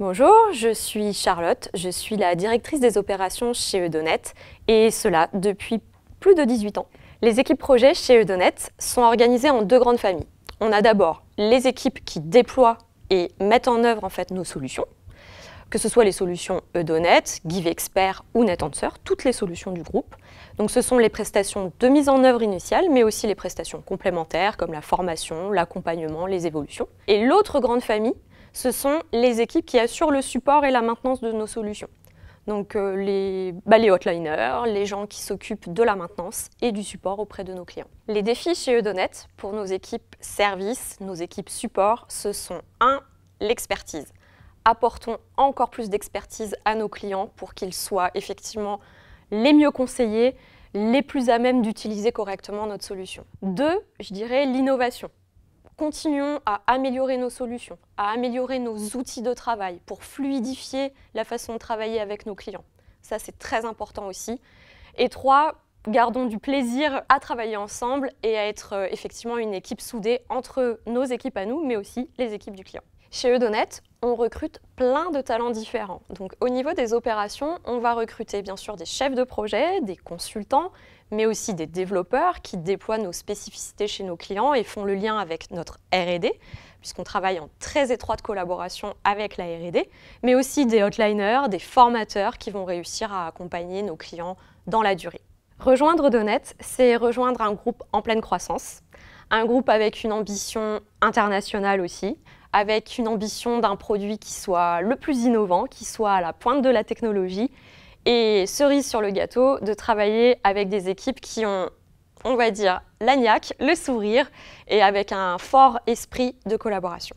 Bonjour, je suis Charlotte, je suis la directrice des opérations chez Eudonet et cela depuis plus de 18 ans. Les équipes projets chez Eudonet sont organisées en deux grandes familles. On a d'abord les équipes qui déploient et mettent en œuvre en fait nos solutions, que ce soit les solutions Eudonet, Give Expert ou NetAnswer, toutes les solutions du groupe. Donc ce sont les prestations de mise en œuvre initiale, mais aussi les prestations complémentaires comme la formation, l'accompagnement, les évolutions. Et l'autre grande famille, ce sont les équipes qui assurent le support et la maintenance de nos solutions. Donc euh, les, hotliners, les gens qui s'occupent de la maintenance et du support auprès de nos clients. Les défis chez Eudonet pour nos équipes services, nos équipes support, ce sont 1. L'expertise. Apportons encore plus d'expertise à nos clients pour qu'ils soient effectivement les mieux conseillés, les plus à même d'utiliser correctement notre solution. 2. Je dirais l'innovation continuons à améliorer nos solutions, à améliorer nos outils de travail pour fluidifier la façon de travailler avec nos clients. Ça, c'est très important aussi. Et trois, gardons du plaisir à travailler ensemble et à être euh, effectivement une équipe soudée entre nos équipes à nous, mais aussi les équipes du client. Chez Eudonet, on recrute plein de talents différents. Donc au niveau des opérations, on va recruter bien sûr des chefs de projet, des consultants, mais aussi des développeurs qui déploient nos spécificités chez nos clients et font le lien avec notre R&D, puisqu'on travaille en très étroite collaboration avec la R&D, mais aussi des hotliners, des formateurs qui vont réussir à accompagner nos clients dans la durée. Rejoindre Eudonet, c'est rejoindre un groupe en pleine croissance, un groupe avec une ambition internationale aussi, avec une ambition d'un produit qui soit le plus innovant, qui soit à la pointe de la technologie. Et cerise sur le gâteau, de travailler avec des équipes qui ont, on va dire, l'agnac, le sourire et avec un fort esprit de collaboration.